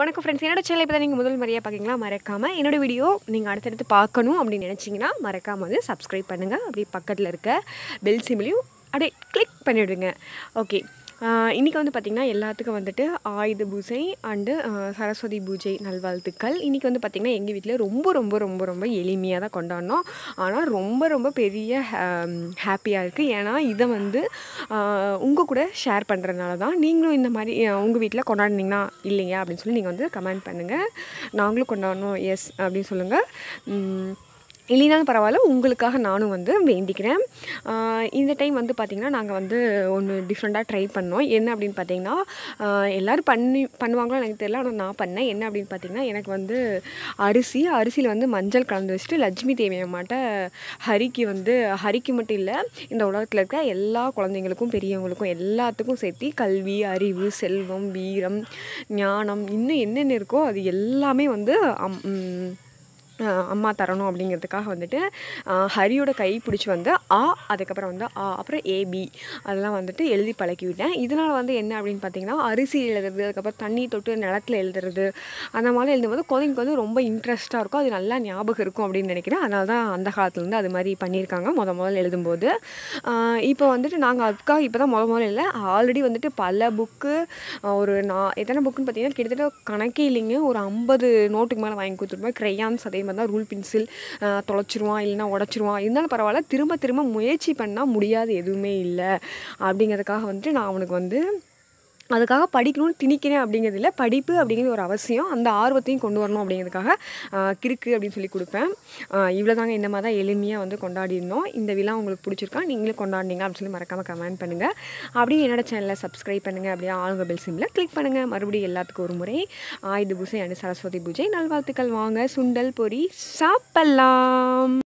வணக்கம் ஃப்ரெண்ட்ஸ் என்னோட சேனல் இப்போ தான் நீங்கள் முதல் முறையாக பார்க்கிங்களா மறக்காமல் என்னோடய வீடியோ நீங்கள் அடுத்தடுத்து பார்க்கணும் அப்படின்னு நினச்சிங்கன்னா மறக்காமல் வந்து சப்ஸ்கிரைப் பண்ணுங்கள் அப்படி பக்கத்தில் இருக்க பெல் சிம்லையும் அப்படியே கிளிக் பண்ணிவிடுங்க ஓகே இன்றைக்கி வந்து பார்த்திங்கன்னா எல்லாத்துக்கும் வந்துட்டு ஆயுத பூஜை அண்டு சரஸ்வதி பூஜை நல்வாழ்த்துக்கள் இன்றைக்கி வந்து பார்த்திங்கன்னா எங்கள் வீட்டில் ரொம்ப ரொம்ப ரொம்ப ரொம்ப எளிமையாக தான் கொண்டாடணும் ஆனால் ரொம்ப ரொம்ப பெரிய ஹாப்பியாக இருக்குது ஏன்னா இதை வந்து உங்கள் கூட ஷேர் பண்ணுறதுனால தான் நீங்களும் இந்த மாதிரி உங்கள் வீட்டில் கொண்டாடினீங்கன்னா இல்லையா அப்படின்னு சொல்லி நீங்கள் வந்து கமெண்ட் பண்ணுங்கள் நாங்களும் கொண்டாடணும் எஸ் அப்படின்னு சொல்லுங்கள் இல்லைனாலும் பரவாயில்ல உங்களுக்காக நானும் வந்து வேண்டிக்கிறேன் இந்த டைம் வந்து பார்த்திங்கன்னா நாங்கள் வந்து ஒன்று டிஃப்ரெண்ட்டாக ட்ரை பண்ணோம் என்ன அப்படின்னு பார்த்தீங்கன்னா எல்லோரும் பண்ணி பண்ணுவாங்களோ எனக்கு தெரியல ஆனால் நான் பண்ணேன் என்ன அப்படின்னு பார்த்தீங்கன்னா எனக்கு வந்து அரிசி அரிசியில் வந்து மஞ்சள் கலந்து வச்சுட்டு லட்சுமி தேவி அம்மாட்ட ஹரிக்கு வந்து ஹரிக்கு மட்டும் இல்லை இந்த உலகத்தில் இருக்க எல்லா குழந்தைங்களுக்கும் பெரியவங்களுக்கும் எல்லாத்துக்கும் சேர்த்து கல்வி அறிவு செல்வம் வீரம் ஞானம் இன்னும் என்னென்ன இருக்கோ அது எல்லாமே வந்து அம்மா தரணும் அப்படிங்கிறதுக்காக வந்துட்டு ஹரியோட கை பிடிச்சி வந்து ஆ அதுக்கப்புறம் வந்து ஆ அப்புறம் ஏபி அதெல்லாம் வந்துட்டு எழுதி பழக்கி விட்டேன் இதனால் வந்து என்ன அப்படின்னு பார்த்தீங்கன்னா அரிசி எழுதுறது அதுக்கப்புறம் தண்ணி தொட்டு நிலத்தில் எழுதுறது அந்த மாதிரி எழுதும்போது குழந்தைங்களுக்கு வந்து ரொம்ப இன்ட்ரெஸ்ட்டாக இருக்கும் அது நல்லா ஞாபகம் இருக்கும் அப்படின்னு நினைக்கிறேன் அதனால தான் அந்த காலத்துலேருந்து அது மாதிரி பண்ணியிருக்காங்க முத முதல்ல எழுதும்போது இப்போ வந்துட்டு நாங்கள் அதுக்காக இப்போ தான் முத முதல்ல இல்லை ஆல்ரெடி வந்துட்டு பல புக்கு ஒரு நான் எத்தனை புக்குன்னு பார்த்தீங்கன்னா கிட்டத்தட்ட கணக்கே இல்லைங்க ஒரு ஐம்பது நோட்டுக்கு மேலே வாங்கி கொடுத்துருப்பேன் க்ரையான்ஸ் அதே மாதிரி நம்ம தான் ரூல் பென்சில் தொலைச்சிருவான் இல்லைனா உடச்சிருவான் இருந்தாலும் பரவாயில்ல திரும்ப திரும்ப முயற்சி பண்ணால் முடியாது எதுவுமே இல்லை அப்படிங்கிறதுக்காக வந்துட்டு நான் அவனுக்கு வந்து அதுக்காக படிக்கணும்னு திணிக்கிறேன் அப்படிங்கிறது இல்லை படிப்பு அப்படிங்கிறது ஒரு அவசியம் அந்த ஆர்வத்தையும் கொண்டு வரணும் அப்படிங்கிறதுக்காக கிறுக்கு அப்படின்னு சொல்லி கொடுப்பேன் இவ்வளோ தாங்க இந்த மாதிரி தான் எளிமையாக வந்து கொண்டாடிருந்தோம் இந்த விழா உங்களுக்கு பிடிச்சிருக்கா நீங்களும் கொண்டாடினீங்க அப்படின்னு சொல்லி மறக்காமல் கமெண்ட் பண்ணுங்கள் அப்படியே என்னோட சேனலில் சப்ஸ்கிரைப் பண்ணுங்கள் அப்படியே ஆளுங்க பெல் சிம்மில் கிளிக் பண்ணுங்கள் மறுபடியும் எல்லாத்துக்கும் ஒரு முறை ஆயுத பூஜை அண்ட் சரஸ்வதி பூஜை நல்வாழ்த்துக்கள் வாங்க சுண்டல் பொறி சாப்பிடலாம்